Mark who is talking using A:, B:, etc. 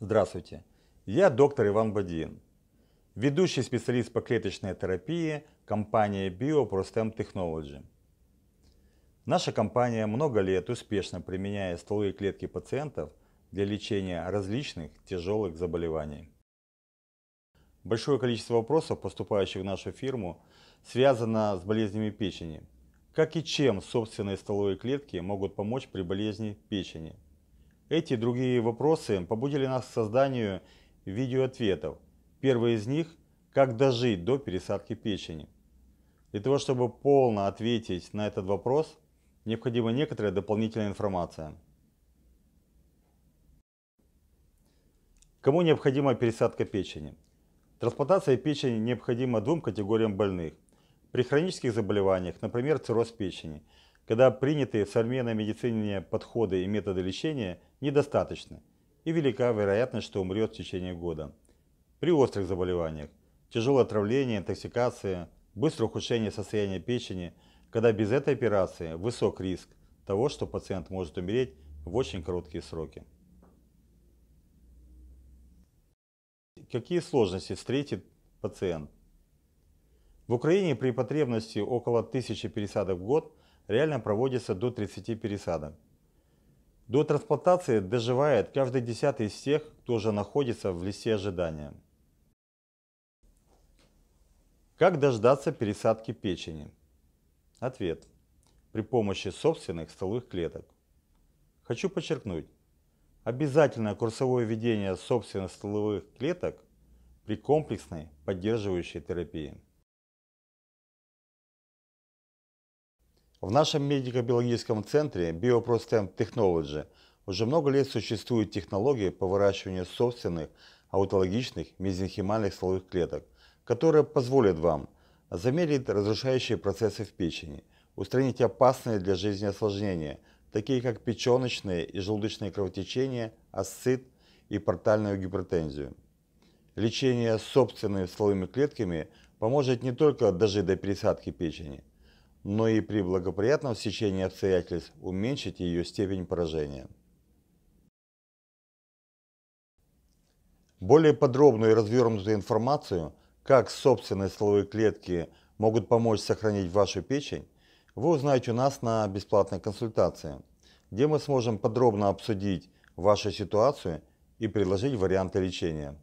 A: Здравствуйте, я доктор Иван Бадин, ведущий специалист по клеточной терапии компании BioProstem Technology. Наша компания много лет успешно применяет стволовые клетки пациентов для лечения различных тяжелых заболеваний. Большое количество вопросов, поступающих в нашу фирму, связано с болезнями печени. Как и чем собственные столовые клетки могут помочь при болезни печени – эти и другие вопросы побудили нас к созданию видеоответов. Первый из них – как дожить до пересадки печени. Для того, чтобы полно ответить на этот вопрос, необходима некоторая дополнительная информация. Кому необходима пересадка печени? Трансплантация печени необходима двум категориям больных. При хронических заболеваниях, например, цирроз печени, когда приняты в современной медицине подходы и методы лечения – недостаточно и велика вероятность, что умрет в течение года. При острых заболеваниях, тяжелое отравление, интоксикация, быстрое ухудшение состояния печени, когда без этой операции высок риск того, что пациент может умереть в очень короткие сроки. Какие сложности встретит пациент? В Украине при потребности около 1000 пересадок в год реально проводится до 30 пересадок. До трансплантации доживает каждый десятый из тех, кто уже находится в листе ожидания. Как дождаться пересадки печени? Ответ. При помощи собственных столовых клеток. Хочу подчеркнуть, обязательное курсовое введение собственных столовых клеток при комплексной поддерживающей терапии. В нашем медико-биологическом центре BioProstem Technology уже много лет существует технология по выращиванию собственных аутологичных мезенхимальных слоевых клеток, которая позволит вам замедлить разрушающие процессы в печени, устранить опасные для жизни осложнения, такие как печеночные и желудочные кровотечения, асцит и портальную гипертензию. Лечение собственными слоевыми клетками поможет не только дожить до пересадки печени, но и при благоприятном сечении обстоятельств уменьшить ее степень поражения. Более подробную и развернутую информацию, как собственные стволовые клетки могут помочь сохранить вашу печень, вы узнаете у нас на бесплатной консультации, где мы сможем подробно обсудить вашу ситуацию и предложить варианты лечения.